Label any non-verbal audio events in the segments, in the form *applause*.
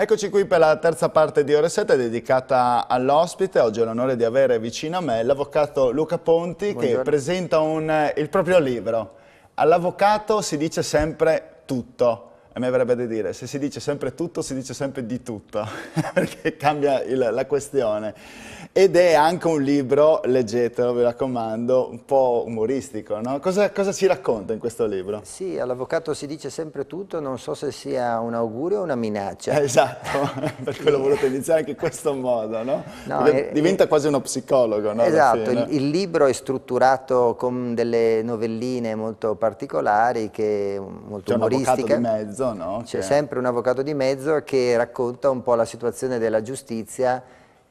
Eccoci qui per la terza parte di Ore 7 dedicata all'ospite. Oggi ho l'onore di avere vicino a me l'avvocato Luca Ponti Buongiorno. che presenta un, eh, il proprio libro. All'avvocato si dice sempre tutto a me verrebbe da dire, se si dice sempre tutto, si dice sempre di tutto, *laughs* perché cambia il, la questione. Ed è anche un libro, leggetelo, vi raccomando, un po' umoristico, no? Cosa, cosa ci racconta in questo libro? Sì, all'avvocato si dice sempre tutto, non so se sia un augurio o una minaccia. Eh, esatto, *laughs* per quello ho voluto iniziare anche in questo modo, no? no eh, Diventa è, eh, quasi uno psicologo, no? Esatto, il, il libro è strutturato con delle novelline molto particolari, che, molto umoristiche. C'è un avvocato di mezzo no? C'è cioè- sempre un avvocato di mezzo che racconta un po' la situazione della giustizia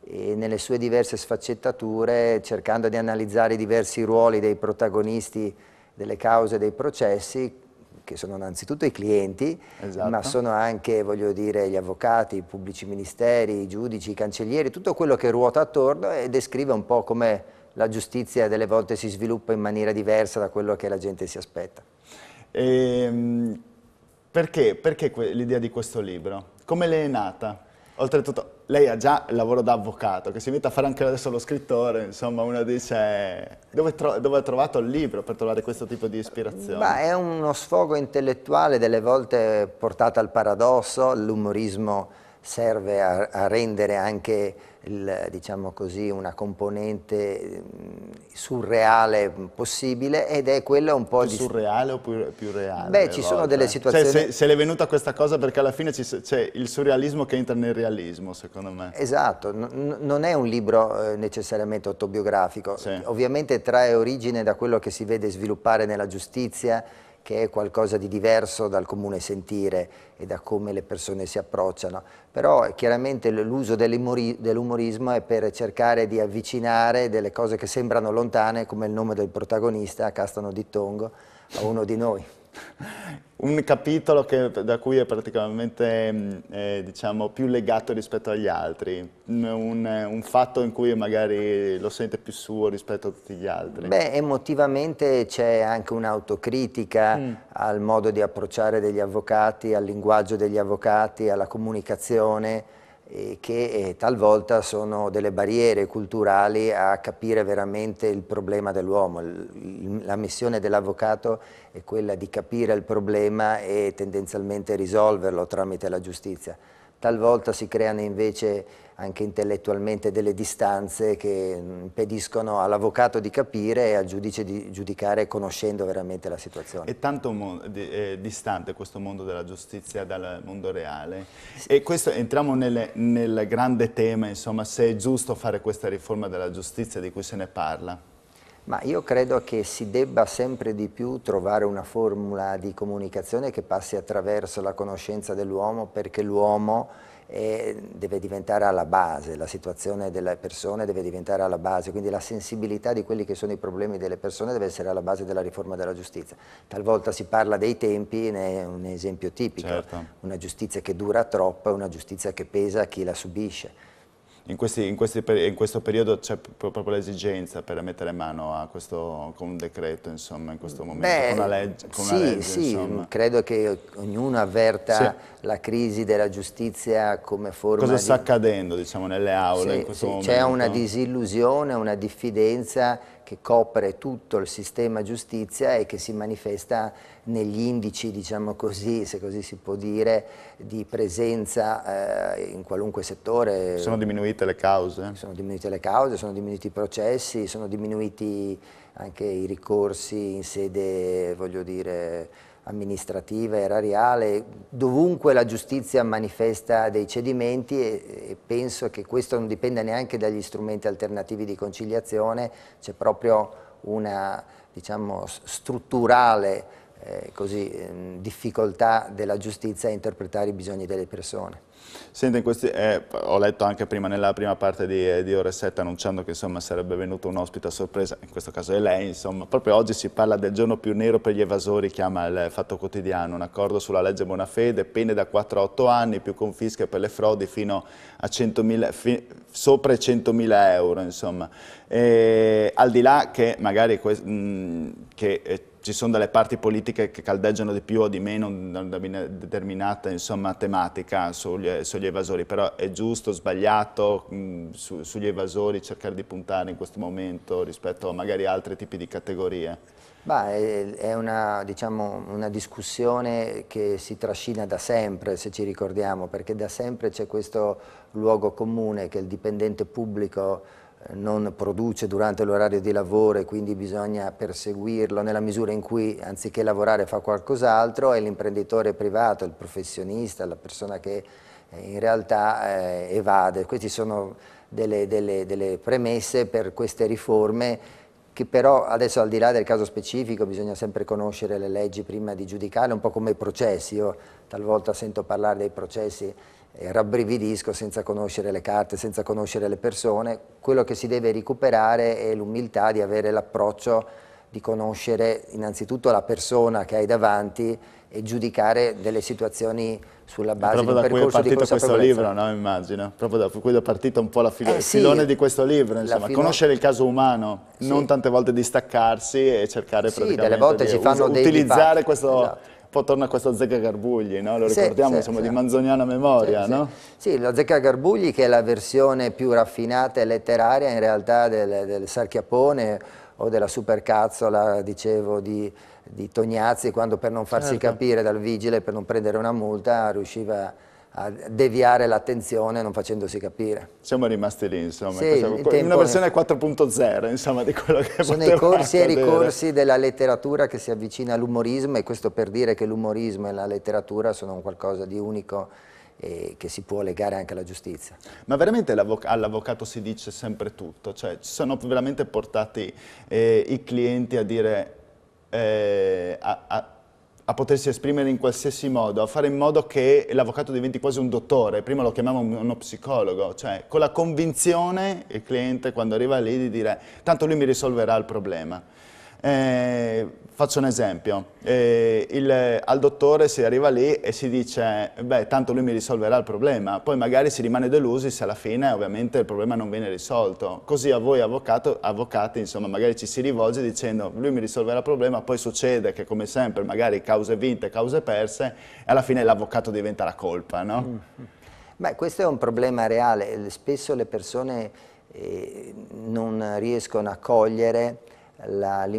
nelle sue diverse sfaccettature, cercando di analizzare i diversi ruoli dei protagonisti delle cause dei processi, che sono innanzitutto i clienti, esatto. ma sono anche, voglio dire, gli avvocati, i pubblici ministeri, i giudici, i cancellieri, tutto quello che ruota attorno e descrive un po' come la giustizia delle volte si sviluppa in maniera diversa da quello che la gente si aspetta. E, ehm, perché, Perché l'idea di questo libro? Come le è nata? Oltretutto, lei ha già il lavoro da avvocato, che si invita a fare anche adesso lo scrittore, insomma uno dice dove, tro dove ha trovato il libro per trovare questo tipo di ispirazione? Ma è uno sfogo intellettuale, delle volte portato al paradosso, l'umorismo serve a, a rendere anche il, diciamo così, una componente mm, surreale possibile ed è quella un po' più di... surreale o più, più reale? Beh, ci volte. sono delle situazioni... Cioè, se, se è venuta questa cosa perché alla fine c'è il surrealismo che entra nel realismo, secondo me. Esatto, N non è un libro eh, necessariamente autobiografico, sì. ovviamente trae origine da quello che si vede sviluppare nella giustizia, che è qualcosa di diverso dal comune sentire e da come le persone si approcciano. Però eh, chiaramente l'uso dell'umorismo è per cercare di avvicinare delle cose che sembrano lontane, come il nome del protagonista, Castano di Tongo, a uno di noi un capitolo che, da cui è praticamente eh, diciamo, più legato rispetto agli altri, un, un, fatto in cui magari lo sente più suo rispetto a tutti gli altri? Beh, emotivamente c'è anche un'autocritica mm. al modo di approcciare degli avvocati, al linguaggio degli avvocati, alla comunicazione, che eh, talvolta sono delle barriere culturali a capire veramente il problema dell'uomo. La missione dell'avvocato è quella di capire il problema e tendenzialmente risolverlo tramite la giustizia talvolta si creano invece anche intellettualmente delle distanze che mm, impediscono all'avvocato di capire e al giudice di giudicare conoscendo veramente la situazione. È tanto è distante questo mondo della giustizia dal mondo reale sì. e questo, entriamo nelle, nel grande tema, insomma, se è giusto fare questa riforma della giustizia di cui se ne parla. Ma io credo che si debba sempre di più trovare una formula di comunicazione che passi attraverso la conoscenza dell'uomo perché l'uomo eh, deve diventare alla base, la situazione delle persone deve diventare alla base, quindi la sensibilità di quelli che sono i problemi delle persone deve essere alla base della riforma della giustizia. Talvolta si parla dei tempi, ne è un esempio tipico, certo. una giustizia che dura troppo è una giustizia che pesa a chi la subisce in, questi, in, questi, in questo periodo c'è proprio l'esigenza per mettere mano a questo, con un decreto, insomma, in questo momento, Beh, con una legge, con sì, una legge sì, credo che ognuno avverta sì. la crisi della giustizia come forma Cosa sta accadendo, diciamo, nelle aule sì, in questo momento? C'è una disillusione, una diffidenza che copre tutto il sistema giustizia e che si manifesta negli indici, diciamo così, se così si può dire, di presenza eh, in qualunque settore. Sono diminuite le cause? Sono diminuite le cause, sono diminuiti i processi, sono diminuiti anche i ricorsi in sede, voglio dire, amministrativa, erariale, dovunque la giustizia manifesta dei cedimenti e, e, penso che questo non dipenda neanche dagli strumenti alternativi di conciliazione, c'è proprio una diciamo, strutturale eh, così, ehm, difficoltà della giustizia a interpretare i bisogni delle persone. Senta, questi, eh, ho letto anche prima, nella prima parte di, di Ore 7 annunciando che insomma, sarebbe venuto un ospite a sorpresa, in questo caso è lei, insomma, proprio oggi si parla del giorno più nero per gli evasori, chiama il Fatto Quotidiano, un accordo sulla legge Bonafede, pene da 4 a 8 anni, più confische per le frodi fino a 100.000, fi, sopra i 100.000 euro, insomma. E, al di là che magari... Que, mh, mm, che, eh, ci sono delle parti politiche che caldeggiano di più o di meno una determinata insomma, tematica sugli, sugli, evasori, però è giusto, sbagliato mh, mm, su, sugli evasori cercare di puntare in questo momento rispetto a magari altri tipi di categorie? Beh, è una, diciamo, una discussione che si trascina da sempre, se ci ricordiamo, perché da sempre c'è questo luogo comune che il dipendente pubblico non produce durante l'orario di lavoro e quindi bisogna perseguirlo nella misura in cui anziché lavorare fa qualcos'altro e l'imprenditore privato, il professionista, la persona che eh, in realtà eh, evade. Queste sono delle, delle, delle premesse per queste riforme che però adesso al di là del caso specifico bisogna sempre conoscere le leggi prima di giudicare, un po' come i processi, io talvolta sento parlare dei processi e rabbrividisco senza conoscere le carte, senza conoscere le persone, quello che si deve recuperare è l'umiltà di avere l'approccio di conoscere innanzitutto la persona che hai davanti e giudicare delle situazioni sulla base di un percorso Proprio da cui è partito questo libro, no? immagino. Proprio da cui è partito un po' la filo- eh sì, filone di questo libro, insomma. Filo... Conoscere il caso umano, sì. non tante volte distaccarsi e cercare sì, delle volte di ci fanno utilizzare questo... Esatto. Poi torna a questo Zecca Garbugli, no? lo ricordiamo sì, insomma, sì, di manzoniana memoria. Sì, no? sì, la Zecca Garbugli che è la versione più raffinata e letteraria in realtà del, del Sarchiappone o della Supercazzola, dicevo, di, di Tognazzi quando per non farsi certo. capire dal vigile, per non prendere una multa, riusciva a deviare l'attenzione non facendosi capire. Siamo rimasti lì, insomma, sì, Questa, una versione 4.0, insomma, di quello che Sono i corsi accadere. e ricorsi della letteratura che si avvicina all'umorismo e questo per dire che l'umorismo e la letteratura sono qualcosa di unico e che si può legare anche alla giustizia. Ma veramente all'avvocato si dice sempre tutto? Cioè, ci sono veramente portati eh, i clienti a dire eh, a, a, a, potersi esprimere in qualsiasi modo, a fare in modo che l'avvocato diventi quasi un dottore, prima lo chiamavamo uno psicologo, cioè con la convinzione il cliente quando arriva lì di dire tanto lui mi risolverà il problema. Eh, faccio un esempio, eh, il, al dottore si arriva lì e si dice beh tanto lui mi risolverà il problema, poi magari si rimane delusi se alla fine ovviamente il problema non viene risolto, così a voi avvocato, avvocati insomma magari ci si rivolge dicendo lui mi risolverà il problema, poi succede che come sempre magari cause vinte, cause perse e alla fine l'avvocato diventa la colpa, no? Mm. Beh, questo è un problema reale, spesso le persone eh, non riescono a cogliere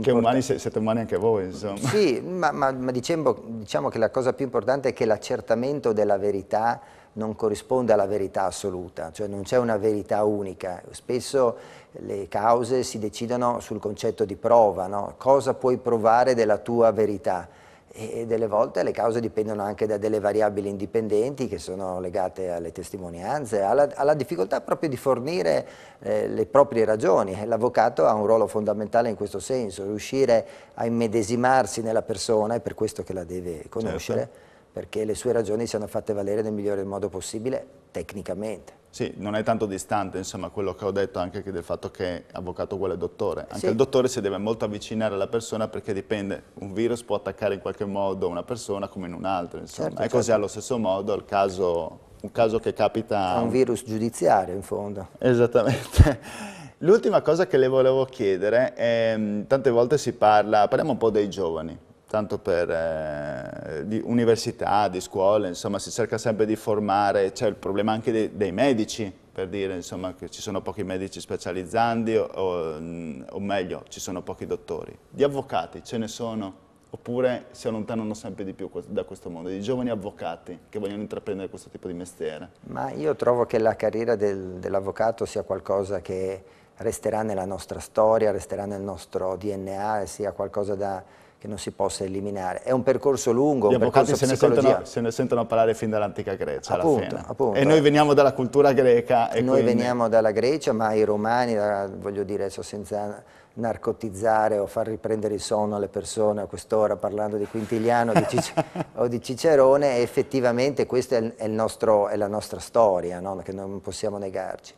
che umani siete umani anche voi, insomma. Sì, ma, ma, ma diciamo, diciamo, che la cosa più importante è che l'accertamento della verità non corrisponde alla verità assoluta, cioè non c'è una verità unica. Spesso le cause si decidono sul concetto di prova, no? cosa puoi provare della tua verità e delle volte le cause dipendono anche da delle variabili indipendenti che sono legate alle testimonianze, alla, alla difficoltà proprio di fornire eh, le proprie ragioni. L'avvocato ha un ruolo fondamentale in questo senso, riuscire a immedesimarsi nella persona, è per questo che la deve conoscere. Certo perché le sue ragioni siano fatte valere nel migliore modo possibile tecnicamente. Sì, non è tanto distante insomma quello che ho detto anche del fatto che avvocato uguale dottore. Anche sì. il dottore si deve molto avvicinare alla persona perché dipende, un virus può attaccare in qualche modo una persona come in un'altra insomma. Certo, e certo. così allo stesso modo il caso, un caso che capita... È un virus giudiziario in fondo. Esattamente. L'ultima cosa che le volevo chiedere è, mm, tante volte si parla, parliamo un po' dei giovani tanto per eh, di università, di scuole, insomma si cerca sempre di formare, c'è il problema anche dei, dei, medici, per dire insomma che ci sono pochi medici specializzanti o, o, mm, o, meglio ci sono pochi dottori. Di avvocati ce ne sono, oppure si allontanano sempre di più da questo mondo, di giovani avvocati che vogliono intraprendere questo tipo di mestiere. Ma io trovo che la carriera del, dell'avvocato sia qualcosa che resterà nella nostra storia, resterà nel nostro DNA, sia qualcosa da che non si possa eliminare. È un percorso lungo, Gli un percorso se ne, sentono, se ne sentono parlare fin dall'antica Grecia appunto, appunto, E noi veniamo dalla cultura greca. noi quindi... veniamo dalla Grecia, ma i romani, voglio dire, adesso senza narcotizzare o far riprendere il sonno alle persone a quest'ora parlando di Quintiliano di *laughs* o di Cicerone, effettivamente questa è, il nostro, è la nostra storia, no? che non possiamo negarci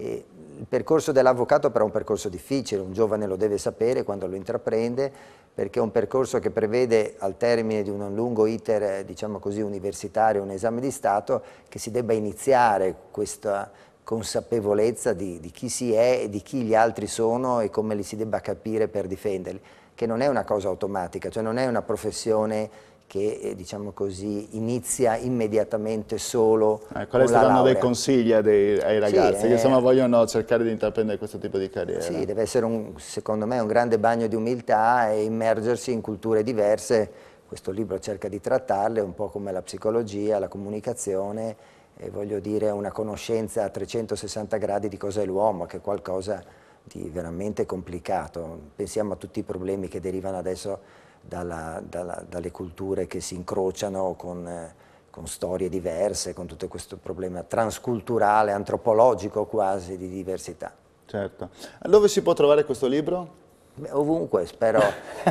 il percorso dell'avvocato però è un percorso difficile, un giovane lo deve sapere quando lo intraprende, perché è un percorso che prevede al termine di un lungo iter, eh, diciamo così, universitario, un esame di Stato, che si debba iniziare questa consapevolezza di, di chi si è e di chi gli altri sono e come li si debba capire per difenderli, che non è una cosa automatica, cioè non è una professione che eh, diciamo così, inizia immediatamente solo eh, Quali saranno dei consigli dei, ai ragazzi sì, che eh, vogliono cercare di intraprendere questo tipo di carriera? Sì, deve essere un, secondo me un grande bagno di umiltà e immergersi in culture diverse, questo libro cerca di trattarle un po' come la psicologia, la comunicazione e voglio dire una conoscenza a 360 gradi di cosa è l'uomo, che è qualcosa di veramente complicato. Pensiamo a tutti i problemi che derivano adesso dalla, dalla, dalle culture che si incrociano con, eh, con, storie diverse, con tutto questo problema transculturale, antropologico quasi di diversità. Certo. Dove si può trovare questo libro? ovunque, spero,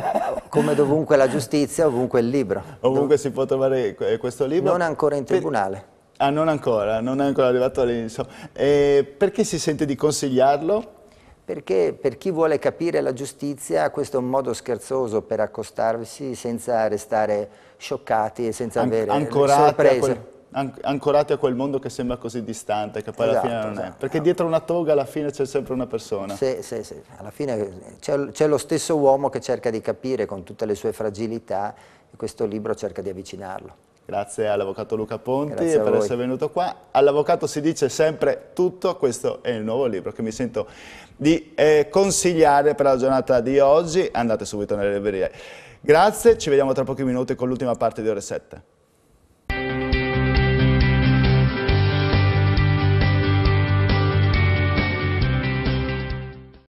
*laughs* come dovunque la giustizia, ovunque il libro. Ovunque Dov si può trovare eh, questo libro? Non ancora in tribunale. Per... Ah, non ancora, non è ancora arrivato lì, Eh, perché si sente di consigliarlo? perché per chi vuole capire la giustizia questo è un modo scherzoso per accostarsi senza restare scioccati e senza An avere ancorati sorprese. ancorati a quel mondo che sembra così distante, che poi esatto, alla fine non esatto. è. Perché dietro una toga alla fine c'è sempre una persona. Sì, sì, sì. Alla fine c'è lo stesso uomo che cerca di capire con tutte le sue fragilità e questo libro cerca di avvicinarlo. Grazie all'avvocato Luca Ponti per essere venuto qua. All'avvocato si dice sempre tutto, questo è il nuovo libro che mi sento di eh, consigliare per la giornata di oggi. Andate subito nelle librerie. Grazie, ci vediamo tra pochi minuti con l'ultima parte di ore 7.